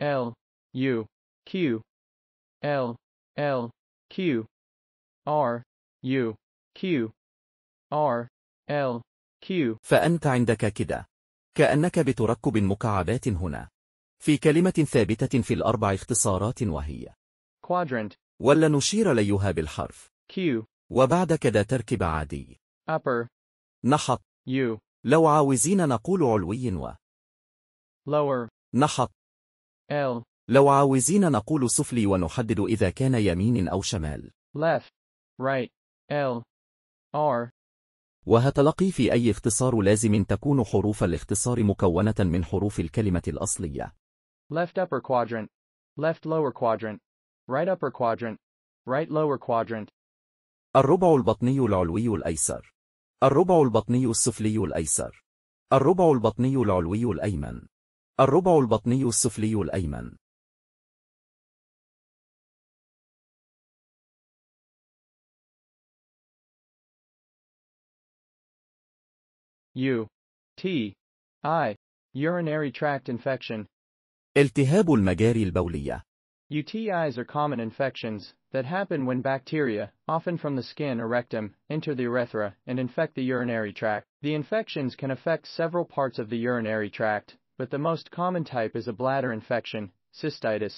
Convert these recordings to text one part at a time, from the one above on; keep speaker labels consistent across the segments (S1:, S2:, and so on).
S1: L U Q L L Q R U Q R
S2: L Q فأنت عندك كده كأنك بتركب مكعبات هنا في كلمة ثابتة في الأربع اختصارات وهي quadrant ولا نشير ليها بالحرف Q وبعد كده تركب عادي upper نحط U لو عاوزين نقول علوي و lower نحط L. لو عاوزين نقول سفلي ونحدد إذا كان يمين أو شمال.
S3: left, right, L, R.
S2: وهتلقي في أي اختصار لازم تكون حروف الاختصار مكونة من حروف الكلمة الأصلية.
S3: left upper quadrant, left lower quadrant, right upper quadrant, right lower quadrant.
S2: الربع البطني العلوي الأيسر. الربع البطني السفلي الأيسر. الربع البطني العلوي الأيمن. الربع البطني السفلي الأيمن
S1: U. T. I. Urinary tract infection.
S2: التهاب المجاري البولية.
S3: UTIs are common infections that happen when bacteria, often from the skin or rectum, enter the urethra and infect the urinary tract. The infections can affect several parts of the urinary tract, but the most common type is a bladder infection, cystitis.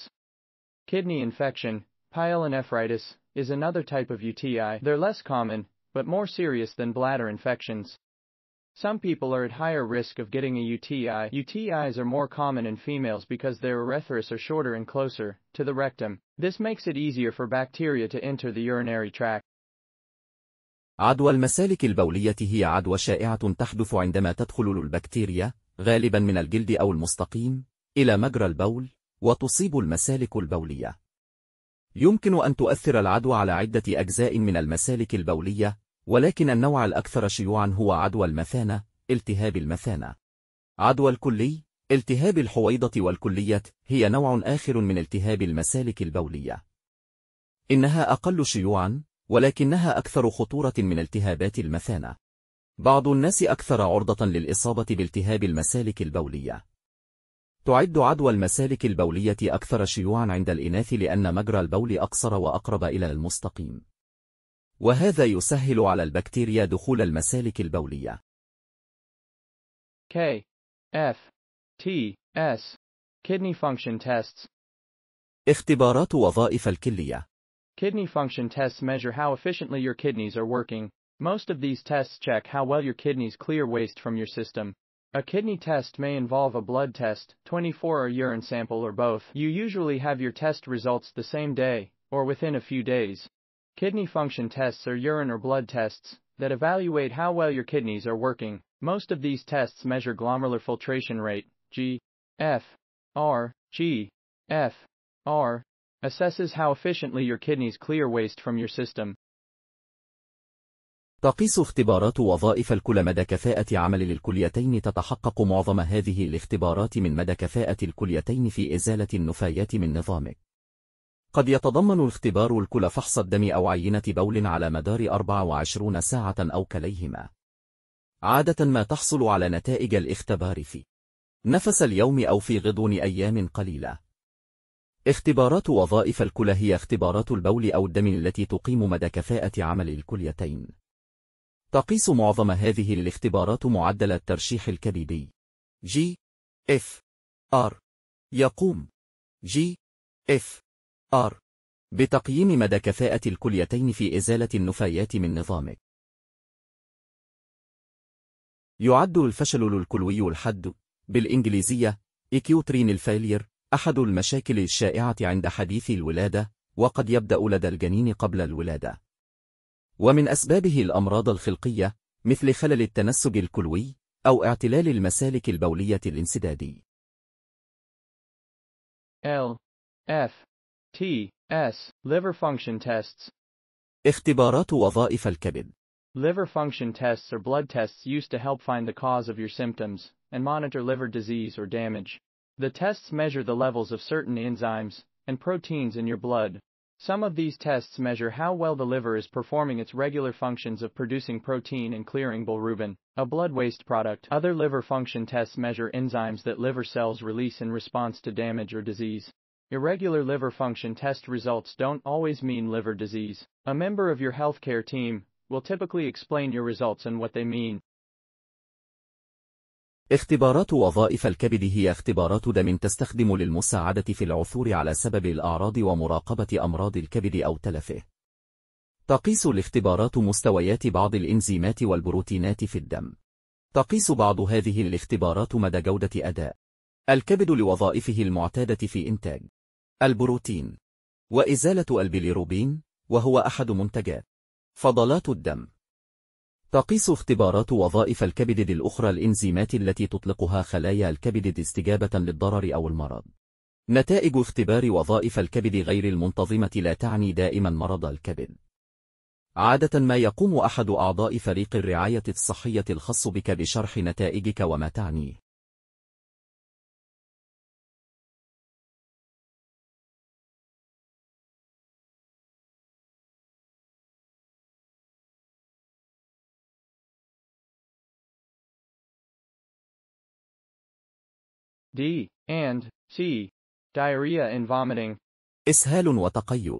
S3: Kidney infection, pyelonephritis, is another type of UTI. They're less common, but more serious than bladder infections. Some people are at higher risk of getting a UTI. UTIs are more common in females because their urethras are shorter and closer to the rectum. This makes it easier for bacteria to enter the urinary tract.
S2: عدوى المسالك البولية هي عدوى شائعة تحدث عندما تدخل البكتيريا غالبا من الجلد أو المستقيم إلى مجرى البول وتصيب المسالك البولية يمكن أن تؤثر العدوى على عدة أجزاء من المسالك البولية ولكن النوع الأكثر شيوعا هو عدوى المثانة التهاب المثانة عدوى الكلي التهاب الحويضة والكلية هي نوع آخر من التهاب المسالك البولية إنها أقل شيوعا ولكنها أكثر خطورة من التهابات المثانة بعض الناس أكثر عرضة للإصابة بالتهاب المسالك البولية تعد عدوى المسالك البولية أكثر شيوعا عند الإناث لأن مجرى البول أقصر وأقرب إلى المستقيم وهذا يسهل على البكتيريا دخول المسالك البولية
S1: K F T S Kidney function tests
S2: اختبارات وظائف الكلية
S3: Kidney function tests measure how efficiently your kidneys are working. Most of these tests check how well your kidneys clear waste from your system. A kidney test may involve a blood test, 24 or urine sample or both. You usually have your test results the same day, or within a few days. Kidney function tests are urine or blood tests that evaluate how well your kidneys are working. Most of these tests measure glomerular filtration rate, G, F, R, G, F, R, assesses how efficiently your kidneys clear waste from your system.
S2: تقيس اختبارات وظائف الكل مدى كفاءة عمل للكليتين تتحقق معظم هذه الاختبارات من مدى كفاءة الكليتين في إزالة النفايات من نظامك. قد يتضمن الاختبار الكل فحص الدم أو عينة بول على مدار 24 ساعة أو كليهما. عادة ما تحصل على نتائج الاختبار في نفس اليوم أو في غضون أيام قليلة. اختبارات وظائف الكلى هي اختبارات البول أو الدم التي تقيم مدى كفاءة عمل الكليتين. تقيس معظم هذه الاختبارات معدل الترشيح الكبدي جي اف ار يقوم جي اف ار بتقييم مدى كفاءة الكليتين في إزالة النفايات من نظامك يعد الفشل الكلوي الحد بالإنجليزية equitrine failure أحد المشاكل الشائعة عند حديث الولادة وقد يبدأ لدى الجنين قبل الولادة ومن أسبابه الأمراض الخلقية مثل خلل التنسج الكلوي أو اعتلال المسالك البولية الانسدادي.
S3: L F T S liver function
S2: tests اختبارات وظائف الكبد
S3: Liver function tests are blood tests used to help find the cause of your symptoms and monitor liver disease or damage. The tests measure the levels of certain enzymes and proteins in your blood, Some of these tests measure how well the liver is performing its regular functions of producing protein and clearing bilirubin, a blood waste product. Other liver function tests measure enzymes that liver cells release in response to damage or disease. Irregular liver function test results don't always mean liver disease. A member of your healthcare team will typically explain your results and what they mean.
S2: اختبارات وظائف الكبد هي اختبارات دم تستخدم للمساعدة في العثور على سبب الأعراض ومراقبة أمراض الكبد أو تلفه. تقيس الاختبارات مستويات بعض الإنزيمات والبروتينات في الدم. تقيس بعض هذه الاختبارات مدى جودة أداء الكبد لوظائفه المعتادة في إنتاج البروتين وإزالة البيليروبين وهو أحد منتجات فضلات الدم تقيس اختبارات وظائف الكبد الأخرى الإنزيمات التي تطلقها خلايا الكبد استجابة للضرر أو المرض. نتائج اختبار وظائف الكبد غير المنتظمة لا تعني دائما مرض الكبد. عادة ما يقوم أحد أعضاء فريق الرعاية الصحية الخاص بك بشرح نتائجك وما تعنيه.
S1: D. and C. Diarrhea and vomiting.
S2: إسهال وتقيؤ.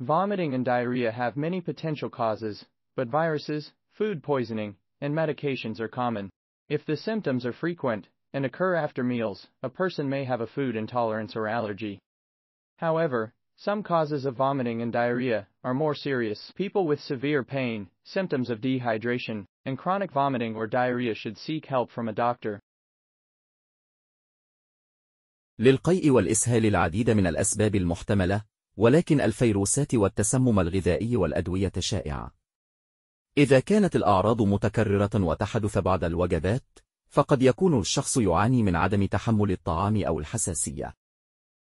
S3: Vomiting and diarrhea have many potential causes, but viruses, food poisoning, and medications are common. If the symptoms are frequent and occur after meals, a person may have a food intolerance or allergy. However, some causes of vomiting and diarrhea are more serious. People with severe pain, symptoms of dehydration, and chronic vomiting or diarrhea should seek help from a doctor.
S2: للقيء والإسهال العديد من الأسباب المحتملة ولكن الفيروسات والتسمم الغذائي والأدوية شائعة إذا كانت الأعراض متكررة وتحدث بعد الوجبات فقد يكون الشخص يعاني من عدم تحمل الطعام أو الحساسية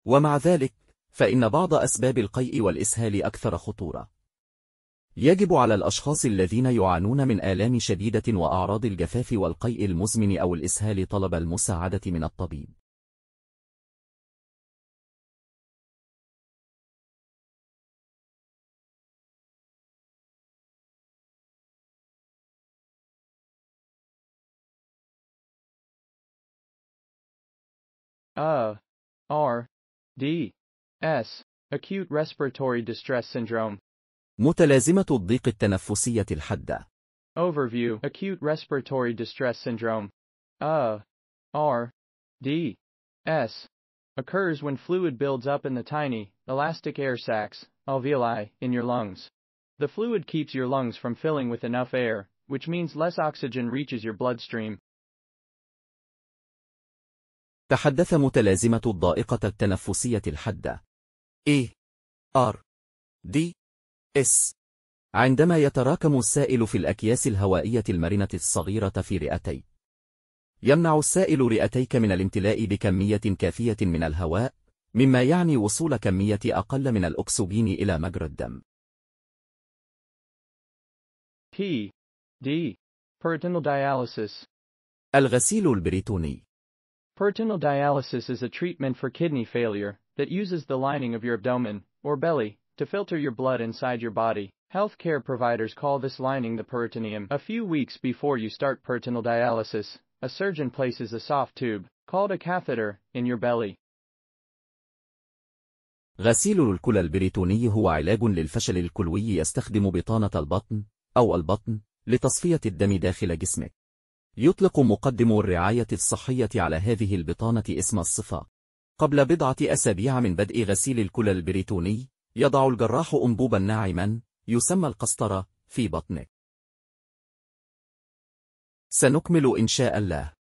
S2: ومع ذلك فإن بعض أسباب القيء والإسهال أكثر خطورة يجب على الأشخاص الذين يعانون من آلام شديدة وأعراض الجفاف والقيء المزمن أو الإسهال طلب المساعدة من الطبيب
S1: A R D S. acute respiratory distress
S3: syndrome.
S2: متلازمة الضيق التنفسية الحادة.
S3: Overview Acute Respiratory Distress Syndrome. A R D S. Occurs when fluid builds up in the tiny, elastic air sacs, alveoli, in your lungs. The fluid keeps your lungs from filling with enough air, which means less
S1: oxygen reaches your bloodstream,
S2: تحدث متلازمة الضائقة التنفسية الحادة A R D S عندما يتراكم السائل في الأكياس الهوائية المرنة الصغيرة في رئتي يمنع السائل رئتيك من الامتلاء بكمية كافية من الهواء مما يعني وصول كمية أقل من الأكسجين إلى مجرى الدم
S1: P. D. Peritoneal dialysis
S2: الغسيل البريتوني
S1: Peritoneal dialysis
S3: is a treatment for kidney failure that uses the lining of your abdomen, or belly, to filter your blood inside your body. Healthcare providers call this lining the peritoneum. A few weeks before you start peritoneal dialysis, a surgeon places a soft tube, called a catheter, in your belly.
S2: غسيل الكلى البريتوني هو علاج للفشل الكلوي يستخدم بطانة البطن أو البطن لتصفية الدم داخل جسمك يطلق مقدم الرعاية الصحية على هذه البطانة اسم الصفة. قبل بضعة أسابيع من بدء غسيل الكلى البريتوني، يضع الجراح أنبوبا ناعما، يسمى القسطرة، في بطنك.
S1: سنكمل إن شاء الله.